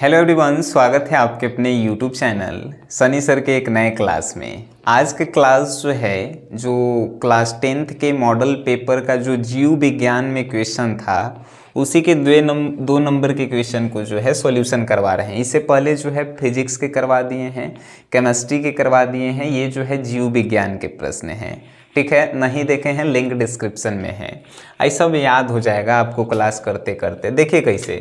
hello everyone स्वागत है आपके अपने यूट्यूब चैनल सनी सर के एक नए क्लास में आज के क्लास जो है जो क्लास टेंथ के मॉडल पेपर का जो जीव विज्ञान में क्वेश्चन था उसी के दो नम दो नंबर के क्वेश्चन को जो है सॉल्यूशन करवा रहे हैं इससे पहले जो है फिजिक्स के करवा दिए हैं केमिस्ट्री के करवा दिए हैं ये जो है जीव विज्ञान के प्रश्न हैं ठीक है नहीं देखे हैं लिंक डिस्क्रिप्सन में है ऐसा याद हो जाएगा आपको क्लास करते करते देखिए कैसे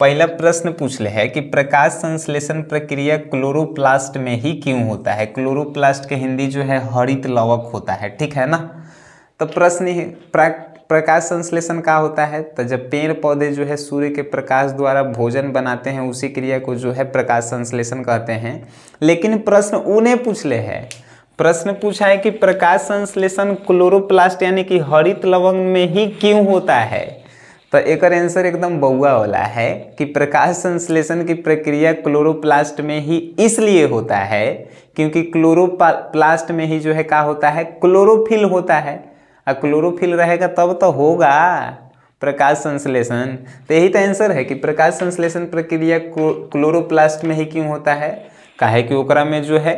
पहला प्रश्न पूछ ले है कि प्रकाश संश्लेषण प्रक्रिया क्लोरोप्लास्ट में ही क्यों होता है क्लोरोप्लास्ट के हिंदी जो है हरित लवक होता है ठीक है ना तो प्रश्न प्रकाश संश्लेषण का होता है तो जब पेड़ पौधे जो है सूर्य के प्रकाश द्वारा भोजन बनाते हैं उसी क्रिया को जो है प्रकाश संश्लेषण कहते हैं लेकिन प्रश्न उन्हें पूछ ले है प्रश्न पूछा है कि प्रकाश संश्लेषण क्लोरोप्लास्ट यानी कि हरित लवंग में ही क्यों होता है तो एक आंसर एकदम बउआ वाला है कि प्रकाश संश्लेषण की प्रक्रिया क्लोरोप्लास्ट में ही इसलिए होता है क्योंकि क्लोरोप्लास्ट में ही जो है क्या होता है क्लोरोफिल होता है और क्लोरोफिल रहेगा तब तो होगा प्रकाश संश्लेषण तो यही तो आंसर है कि प्रकाश संश्लेषण प्रक्रिया क्लोरोप्लास्ट में ही क्यों होता है काहे कि ओकरा में जो है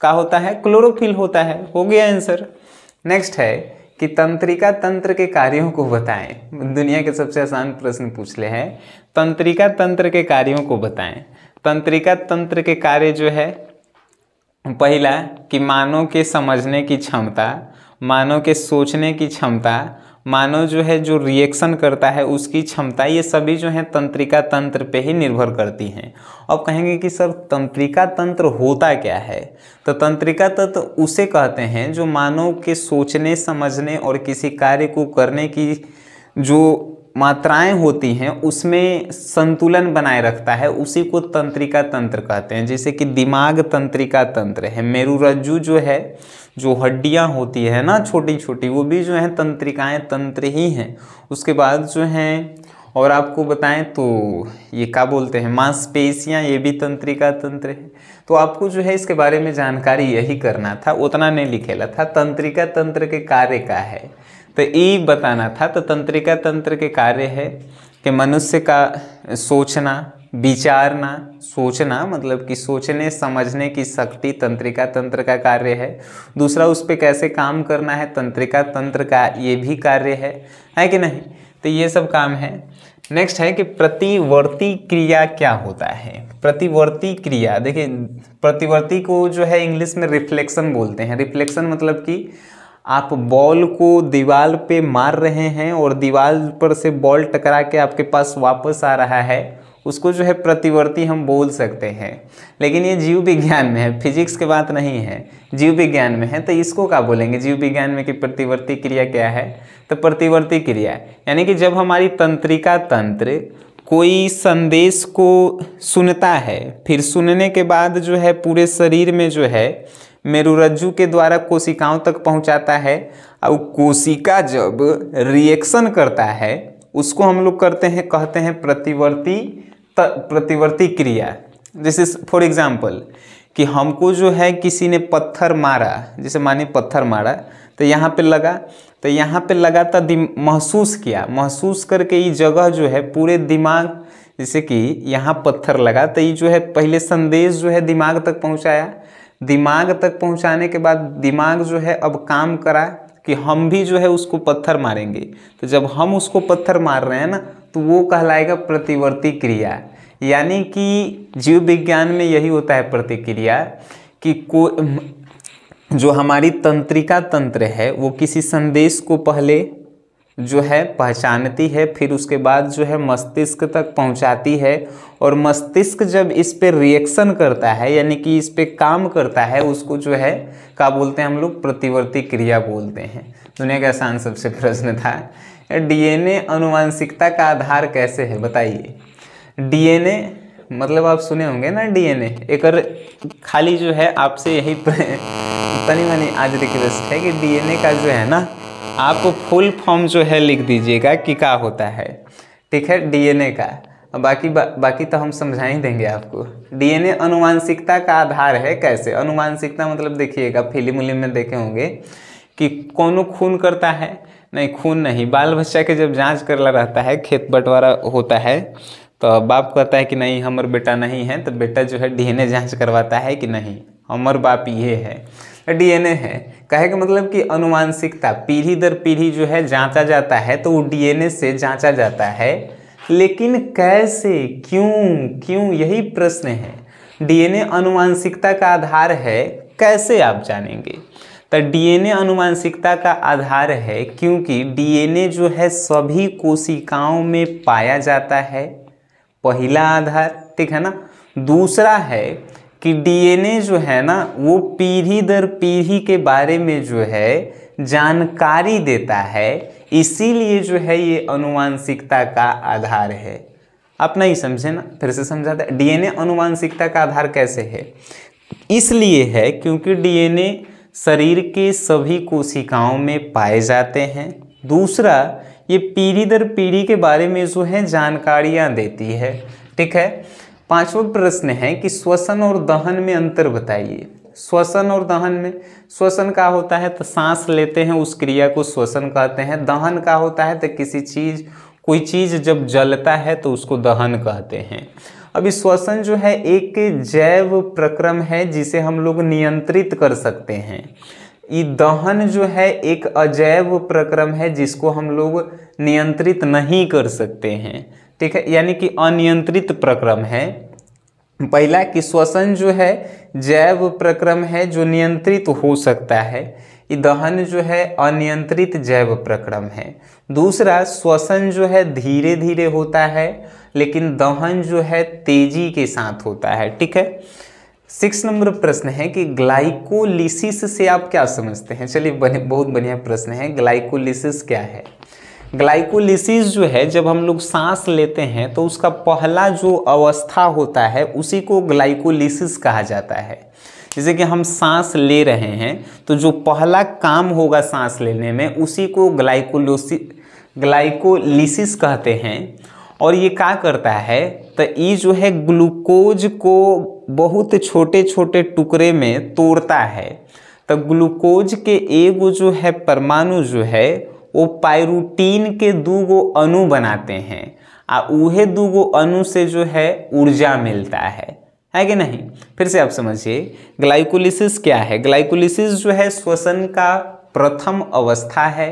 का होता है क्लोरोफिल होता है हो गया आंसर नेक्स्ट है कि तंत्रिका तंत्र के कार्यों को बताएं दुनिया के सबसे आसान प्रश्न पूछ ले हैं तंत्रिका तंत्र के कार्यों को बताएं तंत्रिका तंत्र के कार्य जो है पहला कि मानव के समझने की क्षमता मानव के सोचने की क्षमता मानव जो है जो रिएक्शन करता है उसकी क्षमता ये सभी जो है तंत्रिका तंत्र पे ही निर्भर करती हैं अब कहेंगे कि सर तंत्रिका तंत्र होता क्या है तो तंत्रिका तंत्र उसे कहते हैं जो मानव के सोचने समझने और किसी कार्य को करने की जो मात्राएं होती हैं उसमें संतुलन बनाए रखता है उसी को तंत्रिका तंत्र कहते हैं जैसे कि दिमाग तंत्रिका तंत्र है मेरुरज्जु जो है जो हड्डियाँ होती है ना छोटी छोटी वो भी जो है तंत्रिकाएँ तंत्र ही हैं उसके बाद जो हैं और आपको बताएं तो ये क्या बोलते हैं मांसपेशियाँ ये भी तंत्रिका तंत्र है तो आपको जो है इसके बारे में जानकारी यही करना था उतना नहीं लिखेला था तंत्रिका तंत्र के कार्य का है तो ये बताना था तो तंत्रिका तंत्र के कार्य है कि मनुष्य का सोचना विचारना सोचना मतलब कि सोचने समझने की शक्ति तंत्रिका तंत्र का कार्य है दूसरा उस पर कैसे काम करना है तंत्रिका तंत्र का ये भी कार्य है है कि नहीं तो ये सब काम है नेक्स्ट है कि प्रतिवर्ती क्रिया क्या होता है प्रतिवर्ती क्रिया देखिए प्रतिवर्ती को जो है इंग्लिश में रिफ्लेक्शन बोलते हैं रिफ्लेक्शन मतलब कि आप बॉल को दीवार पे मार रहे हैं और दीवार पर से बॉल टकरा के आपके पास वापस आ रहा है उसको जो है प्रतिवर्ती हम बोल सकते हैं लेकिन ये जीव विज्ञान में है फिजिक्स के बात नहीं है जीव विज्ञान में है तो इसको क्या बोलेंगे जीव विज्ञान में कि प्रतिवर्ती क्रिया क्या है तो प्रतिवर्ती क्रिया यानी कि जब हमारी तंत्रिका तंत्र कोई संदेश को सुनता है फिर सुनने के बाद जो है पूरे शरीर में जो है मेरुरज्जु के द्वारा कोशिकाओं तक पहुंचाता है और कोशिका जब रिएक्शन करता है उसको हम लोग करते हैं कहते हैं प्रतिवर्ती प्रतिवर्ती क्रिया जैसे फॉर एग्जाम्पल कि हमको जो है किसी ने पत्थर मारा जैसे माने पत्थर मारा तो यहाँ पे लगा तो यहाँ पे तो महसूस किया महसूस करके ये जगह जो है पूरे दिमाग जैसे कि यहाँ पत्थर लगा तो ये जो है पहले संदेश जो है दिमाग तक पहुँचाया दिमाग तक पहुँचाने के बाद दिमाग जो है अब काम करा कि हम भी जो है उसको पत्थर मारेंगे तो जब हम उसको पत्थर मार रहे हैं ना तो वो कहलाएगा प्रतिवर्ती क्रिया यानी कि जीव विज्ञान में यही होता है प्रतिक्रिया कि को जो हमारी तंत्रिका तंत्र है वो किसी संदेश को पहले जो है पहचानती है फिर उसके बाद जो है मस्तिष्क तक पहुंचाती है और मस्तिष्क जब इस पर रिएक्शन करता है यानी कि इस पर काम करता है उसको जो है क्या बोलते हैं हम लोग प्रतिवर्ती क्रिया बोलते हैं दुनिया का आसान सबसे प्रश्न था डीएनए अनुवांशिकता का आधार कैसे है बताइए डीएनए मतलब आप सुने होंगे ना डीएनए एक खाली जो है आपसे यही तनी मनी आज रिक्वेस्ट है कि डीएनए का जो है ना आप फुल फॉर्म जो है लिख दीजिएगा कि क्या होता है ठीक है डीएनए का बाकी बा, बाकी तो हम समझा ही देंगे आपको डीएनए अनुवांशिकता का आधार है कैसे अनुवांशिकता मतलब देखिएगा फिल्म उलिम में देखे होंगे कि कौन खून करता है नहीं खून नहीं बाल बच्चा के जब जांच करला रहता है खेत बंटवारा होता है तो बाप कहता है कि नहीं हमार बेटा नहीं है तो बेटा जो है डीएनए जांच करवाता है कि नहीं हमार बाप ये है तो डीएनए है कहे का मतलब कि अनुवांशिकता पीढ़ी दर पीढ़ी जो है जांचा जाता है तो वो डीएनए से जांचा जाता है लेकिन कैसे क्यों क्यों यही प्रश्न है डीएनए अनुवांशिकता का आधार है कैसे आप जानेंगे तो डीएनए अनुवांशिकता का आधार है क्योंकि डीएनए जो है सभी कोशिकाओं में पाया जाता है पहला आधार ठीक है ना दूसरा है कि डीएनए जो है ना वो पीढ़ी दर पीढ़ी के बारे में जो है जानकारी देता है इसीलिए जो है ये अनुवांशिकता का आधार है आप नहीं समझे ना फिर से समझाते डीएनए अनुवांशिकता का आधार कैसे है इसलिए है क्योंकि डीएनए शरीर के सभी कोशिकाओं में पाए जाते हैं दूसरा ये पीढ़ी दर पीढ़ी के बारे में जो है जानकारियाँ देती है ठीक है पांचवा प्रश्न है कि श्वसन और दहन में अंतर बताइए श्वसन और दहन में श्वसन का होता है तो सांस लेते हैं उस क्रिया को श्वसन कहते हैं दहन का होता है तो किसी चीज़ कोई चीज़ जब जलता है तो उसको दहन कहते हैं अभी श्वसन जो है एक जैव प्रक्रम है जिसे हम लोग नियंत्रित कर सकते हैं ई दहन जो है एक अजैव प्रक्रम है जिसको हम लोग नियंत्रित नहीं कर सकते हैं ठीक है यानी कि अनियंत्रित प्रक्रम है पहला कि श्वसन जो है जैव प्रक्रम है जो नियंत्रित हो सकता है दहन जो है अनियंत्रित जैव प्रक्रम है दूसरा श्वसन जो है धीरे धीरे होता है लेकिन दहन जो है तेजी के साथ होता है ठीक है सिक्स नंबर प्रश्न है कि ग्लाइकोलिसिस से आप क्या समझते हैं चलिए बहुत बढ़िया प्रश्न है ग्लाइकोलिसिस क्या है ग्लाइकोलिसिस जो है जब हम लोग सांस लेते हैं तो उसका पहला जो अवस्था होता है उसी को ग्लाइकोलिसिस कहा जाता है जैसे कि हम सांस ले रहे हैं तो जो पहला काम होगा सांस लेने में उसी को ग्लाइकोलोसि ग्लाइकोलिसिस कहते हैं और ये क्या करता है तो ये जो है ग्लूकोज को बहुत छोटे छोटे टुकड़े में तोड़ता है तो ग्लूकोज के एगो जो है परमाणु जो है वो पायरूटीन के दू गो अणु बनाते हैं आ वह दू गो अणु से जो है ऊर्जा मिलता है है कि नहीं फिर से आप समझिए ग्लाइकोलिसिस क्या है ग्लाइकोलिसिस जो है श्वसन का प्रथम अवस्था है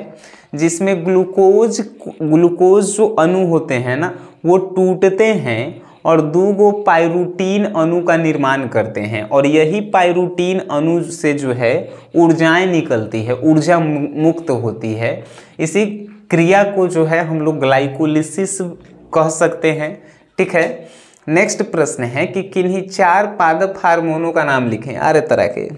जिसमें ग्लूकोज ग्लूकोज जो अणु होते हैं ना वो टूटते हैं और दो गो पायरूटीन अणु का निर्माण करते हैं और यही पायरूटीन अणु से जो है ऊर्जाएं निकलती है ऊर्जा मुक्त होती है इसी क्रिया को जो है हम लोग ग्लाइकोलिसिस कह सकते हैं ठीक है नेक्स्ट प्रश्न है कि किन्हीं चार पादप हार्मोनों का नाम लिखें अरे तरह के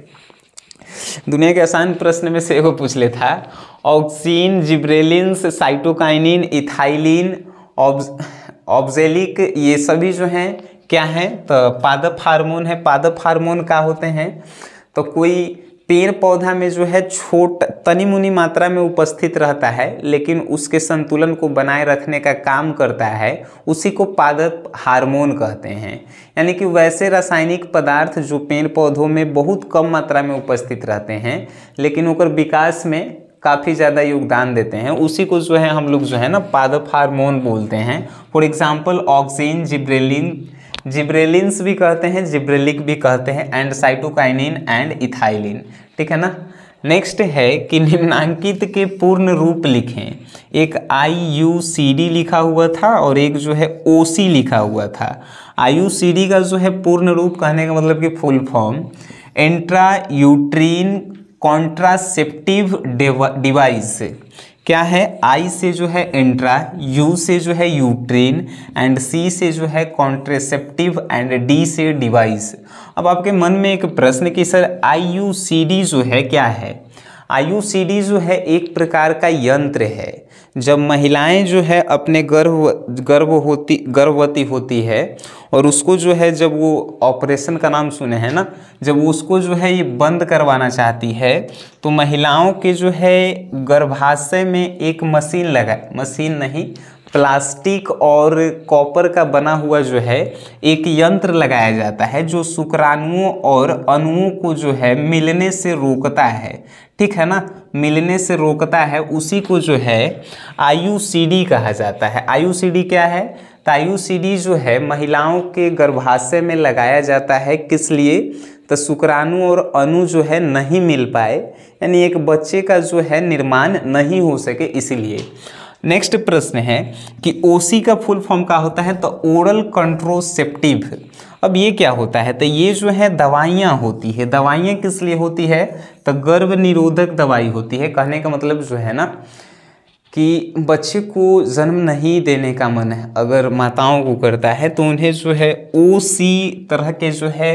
दुनिया के आसान प्रश्न में से वो पूछ लेता था ऑक्सीन जिब्रेलिन्स साइटोकाइनिन इथाइलिन ऑब्जेलिक ये सभी जो हैं क्या हैं तो पादप हार्मोन है पादप हार्मोन का होते हैं तो कोई पेड़ पौधा में जो है छोट तनी मुनी मात्रा में उपस्थित रहता है लेकिन उसके संतुलन को बनाए रखने का काम करता है उसी को पादप हार्मोन कहते हैं यानी कि वैसे रासायनिक पदार्थ जो पेड़ पौधों में बहुत कम मात्रा में उपस्थित रहते हैं लेकिन उनका विकास में काफ़ी ज़्यादा योगदान देते हैं उसी को जो है हम लोग जो है ना पादप हारमोन बोलते हैं for example oxygen gibberellin gibberellins भी कहते हैं जिब्रेलिक भी कहते हैं एंड साइटोकाइनिन एंड इथाइलिन ठीक है ना नेक्स्ट है कि निम्नांकित के पूर्ण रूप लिखें एक आई यू सी डी लिखा हुआ था और एक जो है ओ सी लिखा हुआ था आई यू सी डी का जो है पूर्ण रूप कहने का मतलब कि full form intra uterine contraceptive device क्या है आई से जो है इंट्रा यू से जो है यूट्रेन एंड सी से जो है कॉन्ट्रेसेप्टिव एंड डी से डिवाइस अब आपके मन में एक प्रश्न कि sir I U C D जो है क्या है आयु जो है एक प्रकार का यंत्र है जब महिलाएं जो है अपने गर्भ गर्भ होती गर्भवती होती है और उसको जो है जब वो ऑपरेशन का नाम सुने हैं ना जब उसको जो है ये बंद करवाना चाहती है तो महिलाओं के जो है गर्भाशय में एक मशीन लगा मशीन नहीं प्लास्टिक और कॉपर का बना हुआ जो है एक यंत्र लगाया जाता है जो शुक्राणुओं और अणुओं को जो है मिलने से रोकता है ठीक है ना मिलने से रोकता है उसी को जो है आयु कहा जाता है आयु क्या है तो तायु जो है महिलाओं के गर्भाशय में लगाया जाता है किस लिए तो शुक्राणु और अणु जो है नहीं मिल पाए यानी एक बच्चे का जो है निर्माण नहीं हो सके इसलिए नेक्स्ट प्रश्न है कि ओसी का फुल फॉर्म क्या होता है तो ओरल कंट्रोसेप्टिव अब ये क्या होता है तो ये जो है दवाइयाँ होती है दवाइयाँ किस लिए होती है तो गर्भ निरोधक दवाई होती है कहने का मतलब जो है ना कि बच्चे को जन्म नहीं देने का मन है अगर माताओं को करता है तो उन्हें जो है ओ सी तरह के जो है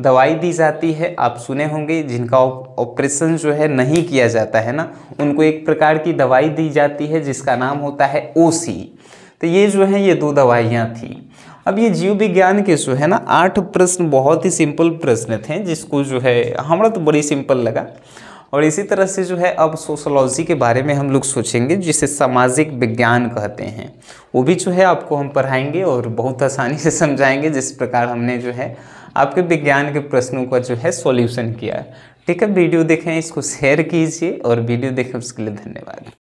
दवाई दी जाती है आप सुने होंगे जिनका ऑपरेशन जो है नहीं किया जाता है ना उनको एक प्रकार की दवाई दी जाती है जिसका नाम होता है ओसी तो ये जो है ये दो दवाइयाँ थी अब ये जीव विज्ञान के जो है ना आठ प्रश्न बहुत ही सिंपल प्रश्न थे जिसको जो है हमारा तो बड़ी सिंपल लगा और इसी तरह से जो है अब सोशोलॉजी के बारे में हम लोग सोचेंगे जिसे सामाजिक विज्ञान कहते हैं वो भी जो है आपको हम पढ़ाएंगे और बहुत आसानी से समझाएंगे जिस प्रकार हमने जो है आपके विज्ञान के प्रश्नों का जो है सॉल्यूशन किया ठीक है वीडियो देखें इसको शेयर कीजिए और वीडियो देखें उसके लिए धन्यवाद